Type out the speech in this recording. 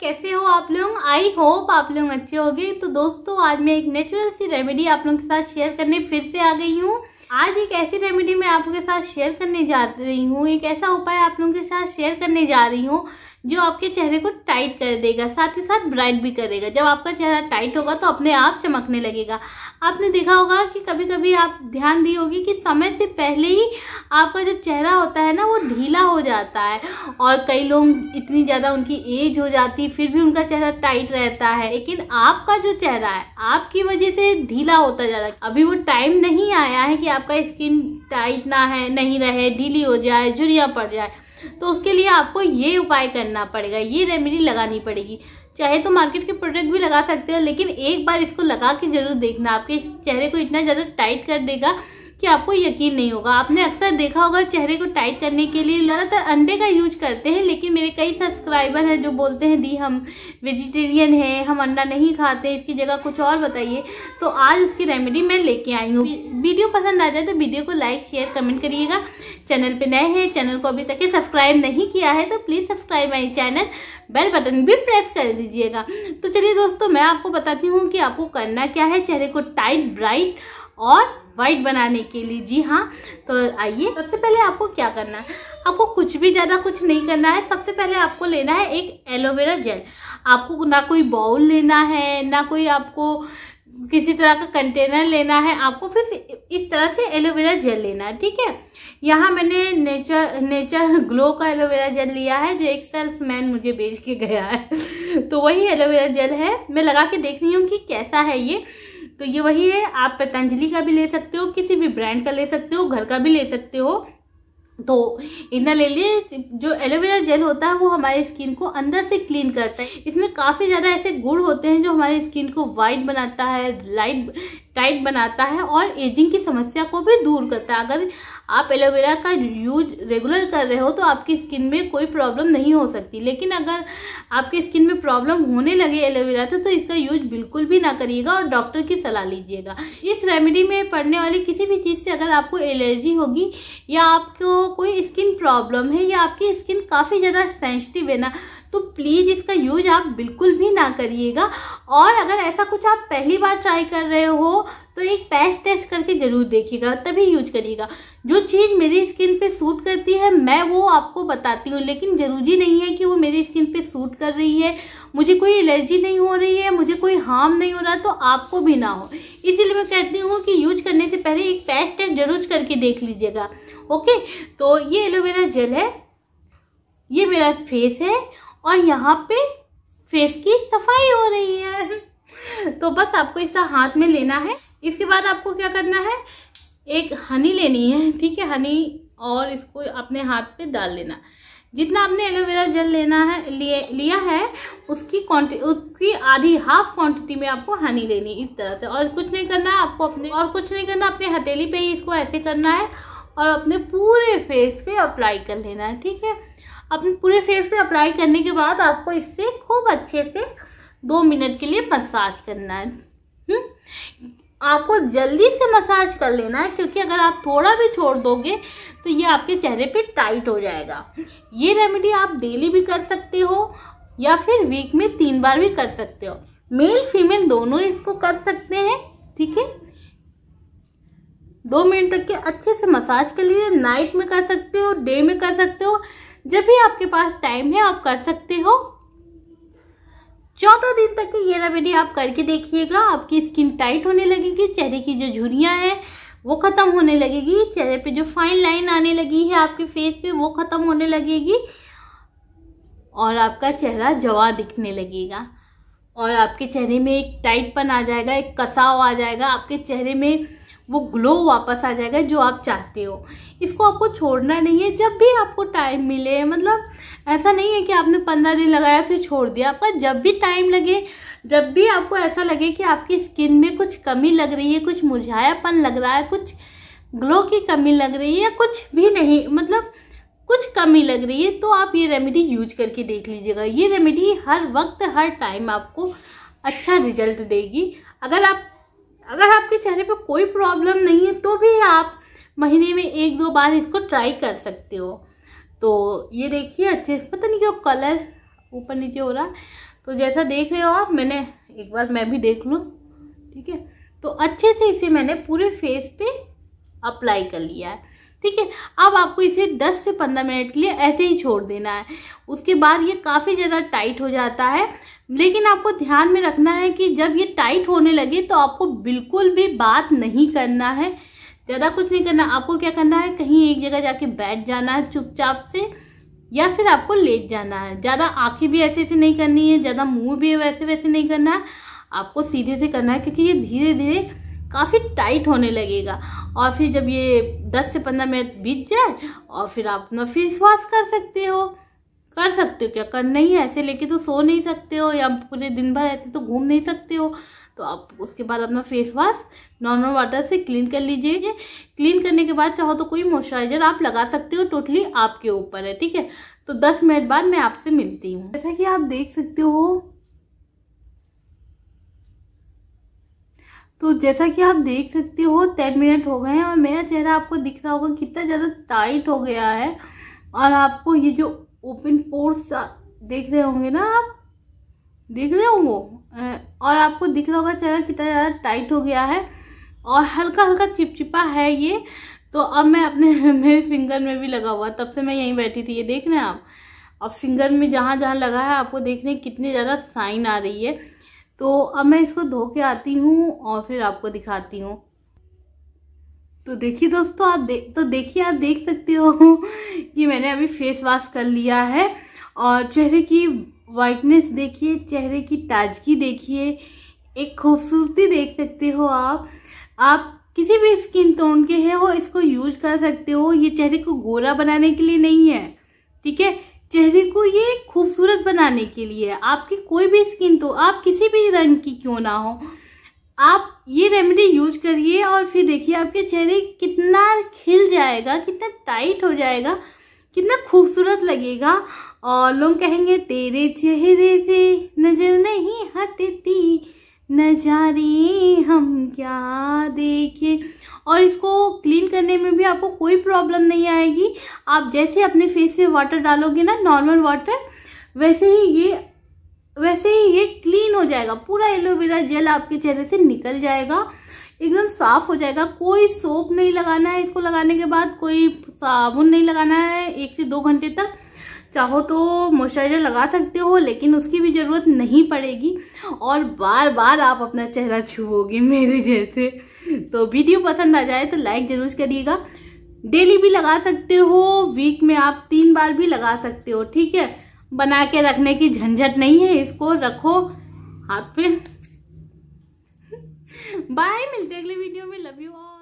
कैसे हो आप लोग आई होप आप लोग अच्छे हो तो दोस्तों आज मैं एक नेचुरल सी रेमेडी आप लोगों के साथ शेयर करने फिर से आ गई हूँ आज एक ऐसी रेमेडी मैं आप लोगों के साथ शेयर करने जा रही हूँ एक ऐसा उपाय आप लोगों के साथ शेयर करने जा रही हूँ जो आपके चेहरे को टाइट कर देगा साथ ही साथ ब्राइट भी करेगा जब आपका चेहरा टाइट होगा तो अपने आप चमकने लगेगा आपने देखा होगा कि कभी कभी आप ध्यान दी होगी कि समय से पहले ही आपका जो चेहरा होता है ना वो ढीला हो जाता है और कई लोग इतनी ज़्यादा उनकी एज हो जाती फिर भी उनका चेहरा टाइट रहता है लेकिन आपका जो चेहरा है आपकी वजह से ढीला होता जा रहा है अभी वो टाइम नहीं आया है कि आपका स्किन टाइट ना है नहीं रहे ढीली हो जाए झुरिया पड़ जाए तो उसके लिए आपको ये उपाय करना पड़ेगा ये रेमेडी लगानी पड़ेगी चाहे तो मार्केट के प्रोडक्ट भी लगा सकते हो लेकिन एक बार इसको लगा के जरूर देखना आपके चेहरे को इतना ज़्यादा टाइट कर देगा कि आपको यकीन नहीं होगा आपने अक्सर देखा होगा चेहरे को टाइट करने के लिए ज़्यादातर अंडे का यूज करते हैं लेकिन मेरे कई सब्सक्राइबर हैं जो बोलते हैं दी हम वेजिटेरियन हैं हम अंडा नहीं खाते इसकी जगह कुछ और बताइए तो आज उसकी रेमेडी मैं लेके आई हूँ वीडियो पसंद आ जाए तो वीडियो को लाइक शेयर कमेंट करिएगा चैनल पर नए हैं चैनल को अभी तक सब्सक्राइब नहीं किया है तो please subscribe my channel bell button भी प्रेस कर दीजिएगा तो चलिए दोस्तों मैं आपको बताती हूँ कि आपको करना क्या है चेहरे को टाइट ब्राइट और वाइट बनाने के लिए जी हाँ तो आइए सबसे पहले आपको क्या करना है आपको कुछ भी ज़्यादा कुछ नहीं करना है सबसे पहले आपको लेना है एक एलोवेरा जेल आपको ना कोई बाउल लेना है ना कोई आपको किसी तरह का कंटेनर लेना है आपको फिर इस तरह से एलोवेरा जेल लेना है ठीक है यहाँ मैंने नेचर नेचर ग्लो का एलोवेरा जेल लिया है जो एक सेल्फ मैन मुझे बेच के गया है तो वही एलोवेरा जेल है मैं लगा के देख रही हूँ कि कैसा है ये तो ये वही है आप पतंजलि का भी ले सकते हो किसी भी ब्रांड का ले सकते हो घर का भी ले सकते हो तो इतना ले लिए जो एलोवेरा जेल होता है वो हमारी स्किन को अंदर से क्लीन करता है इसमें काफ़ी ज़्यादा ऐसे गुड़ होते हैं जो हमारी स्किन को वाइट बनाता है लाइट टाइट बनाता है और एजिंग की समस्या को भी दूर करता है अगर आप एलोवेरा का यूज रेगुलर कर रहे हो तो आपकी स्किन में कोई प्रॉब्लम नहीं हो सकती लेकिन अगर आपके स्किन में प्रॉब्लम होने लगे एलोवेरा से तो इसका यूज बिल्कुल भी ना करिएगा और डॉक्टर की सलाह लीजिएगा इस रेमेडी में पड़ने वाली किसी भी चीज़ से अगर आपको एलर्जी होगी या आपको कोई स्किन प्रॉब्लम है या आपकी स्किन काफ़ी ज़्यादा सेंसिटिव है ना तो प्लीज़ इसका यूज आप बिल्कुल भी ना करिएगा और अगर ऐसा कुछ आप पहली बार ट्राई कर रहे हो तो एक पैच टेस्ट करके ज़रूर देखिएगा तभी यूज करिएगा जो चीज़ मेरी स्किन पे सूट करती है मैं वो आपको बताती हूँ लेकिन ज़रूरी नहीं है कि वो मेरी स्किन पे सूट कर रही है मुझे कोई एलर्जी नहीं हो रही है मुझे कोई हार्म नहीं हो रहा तो आपको भी ना हो इसीलिए मैं कहती हूँ कि यूज करने से पहले एक पैच टेस्ट जरूर करके देख लीजिएगा ओके तो ये एलोवेरा जेल है ये मेरा फेस है और यहाँ पे फेस की सफाई हो रही है तो बस आपको इसे हाथ में लेना है इसके बाद आपको क्या करना है एक हनी लेनी है ठीक है हनी और इसको अपने हाथ पे डाल लेना जितना आपने एलोवेरा जल लेना है लिए लिया है उसकी क्वान्टिटी उसकी आधी हाफ क्वांटिटी में आपको हनी लेनी इस तरह से और कुछ नहीं करना है आपको अपने और कुछ नहीं करना अपने हथेली पे ही इसको ऐसे करना है और अपने पूरे फेस पे अप्लाई कर लेना है ठीक है अपने पूरे फेस पे अप्लाई करने के बाद आपको इससे खूब अच्छे से दो मिनट के लिए मसाज करना है हुँ? हम्म? आपको जल्दी से मसाज कर लेना है क्योंकि अगर आप थोड़ा भी छोड़ दोगे तो ये आपके चेहरे पे टाइट हो जाएगा ये रेमेडी आप डेली भी कर सकते हो या फिर वीक में तीन बार भी कर सकते हो मेल फीमेल दोनों इसको कर सकते हैं ठीक है दो मिनट तक के अच्छे से मसाज कर लीजिए नाइट में कर सकते हो डे में कर सकते हो जब भी आपके पास टाइम है आप कर सकते हो चौदह दिन तक ये रेमेडी आप करके देखिएगा आपकी स्किन टाइट होने लगेगी चेहरे की जो झुरियाँ हैं वो खत्म होने लगेगी चेहरे पे जो फाइन लाइन आने लगी है आपके फेस पे वो खत्म होने लगेगी और आपका चेहरा जवा दिखने लगेगा और आपके चेहरे में एक टाइटपन आ जाएगा एक कसाव आ जाएगा आपके चेहरे में वो ग्लो वापस आ जाएगा जो आप चाहते हो इसको आपको छोड़ना नहीं है जब भी आपको टाइम मिले मतलब ऐसा नहीं है कि आपने पंद्रह दिन लगाया फिर छोड़ दिया आपका जब भी टाइम लगे जब भी आपको ऐसा लगे कि आपकी स्किन में कुछ कमी लग रही है कुछ मुरझायापन लग रहा है कुछ ग्लो की कमी लग रही है या कुछ भी नहीं मतलब कुछ कमी लग रही है तो आप ये रेमेडी यूज करके देख लीजिएगा ये रेमेडी हर वक्त हर टाइम आपको अच्छा रिजल्ट देगी अगर आप अगर आपके चेहरे पर कोई प्रॉब्लम नहीं है तो भी आप महीने में एक दो बार इसको ट्राई कर सकते हो तो ये देखिए अच्छे से पता नहीं क्यों कलर ऊपर नीचे हो रहा तो जैसा देख रहे हो आप मैंने एक बार मैं भी देख लूँ ठीक है तो अच्छे से इसे मैंने पूरे फेस पे अप्लाई कर लिया है ठीक है अब आपको इसे 10 से 15 मिनट के लिए ऐसे ही छोड़ देना है उसके बाद ये काफ़ी ज़्यादा टाइट हो जाता है लेकिन आपको ध्यान में रखना है कि जब ये टाइट होने लगे तो आपको बिल्कुल भी बात नहीं करना है ज़्यादा कुछ नहीं करना आपको क्या करना है कहीं एक जगह जाके बैठ जाना है चुपचाप से या फिर आपको लेट जाना है ज़्यादा आंखें भी ऐसे ऐसे नहीं करनी है ज़्यादा मुंह भी वैसे वैसे नहीं करना है आपको सीधे से करना है क्योंकि ये धीरे धीरे काफ़ी टाइट होने लगेगा और फिर जब ये 10 से 15 मिनट बीत जाए और फिर आप अपना फेस वॉश कर सकते हो कर सकते हो क्या कर नहीं है ऐसे लेके तो सो नहीं सकते हो या पूरे दिन भर ऐसे तो घूम नहीं सकते हो तो आप उसके बाद अपना फेस वॉश नॉर्मल वाटर से क्लीन कर लीजिए क्लीन करने के बाद चाहो तो कोई मॉइस्चराइजर आप लगा सकते हो टोटली आपके ऊपर है ठीक है तो 10 मिनट बाद मैं आपसे मिलती हूँ जैसा कि आप देख सकते हो तो जैसा कि आप देख सकते हो टेन मिनट हो गए हैं और मेरा चेहरा आपको दिख रहा होगा कितना ज़्यादा टाइट हो गया है और आपको ये जो ओपन पोर्स देख रहे होंगे ना आप देख रहे हो वो और आपको दिख रहा होगा चेहरा कितना ज़्यादा टाइट हो गया है और हल्का हल्का चिपचिपा है ये तो अब मैं अपने मेरे फिंगर में भी लगा हुआ तब से मैं यहीं बैठी थी ये देख रहे हैं आप और फिंगर में जहाँ जहाँ लगा है आपको देख रहे हैं कितनी ज़्यादा साइन आ रही है तो अब मैं इसको धो के आती हूँ और फिर आपको दिखाती हूँ तो देखिए दोस्तों आप देख तो देखिए आप देख सकते हो कि मैंने अभी फेस वॉश कर लिया है और चेहरे की वाइटनेस देखिए चेहरे की ताजगी देखिए एक खूबसूरती देख सकते हो आप आप किसी भी स्किन टोन के हैं वो इसको यूज कर सकते हो ये चेहरे को गोरा बनाने के लिए नहीं है ठीक है चेहरे को ये खूबसूरत बनाने के लिए आपकी कोई भी स्किन तो आप किसी भी रंग की क्यों ना हो आप ये रेमेडी यूज करिए और फिर देखिए आपके चेहरे कितना खिल जाएगा कितना टाइट हो जाएगा कितना खूबसूरत लगेगा और लोग कहेंगे तेरे चेहरे से नजर नहीं हटती नजारे हम क्या देखें और इसको क्लीन करने में भी आपको कोई प्रॉब्लम नहीं आएगी आप जैसे अपने फेस में वाटर डालोगे ना नॉर्मल वाटर वैसे ही ये वैसे ही ये क्लीन हो जाएगा पूरा एलोवेरा जेल आपके चेहरे से निकल जाएगा एकदम साफ हो जाएगा कोई सोप नहीं लगाना है इसको लगाने के बाद कोई साबुन नहीं लगाना है एक से दो घंटे तक चाहो तो मॉइस्चराइजर लगा सकते हो लेकिन उसकी भी ज़रूरत नहीं पड़ेगी और बार बार आप अपना चेहरा छुओगे मेरे जैसे तो वीडियो पसंद आ जाए तो लाइक जरूर करिएगा डेली भी लगा सकते हो वीक में आप तीन बार भी लगा सकते हो ठीक है बना के रखने की झंझट नहीं है इसको रखो हाथ पे बाय मिलते अगले वीडियो में लव यू ऑल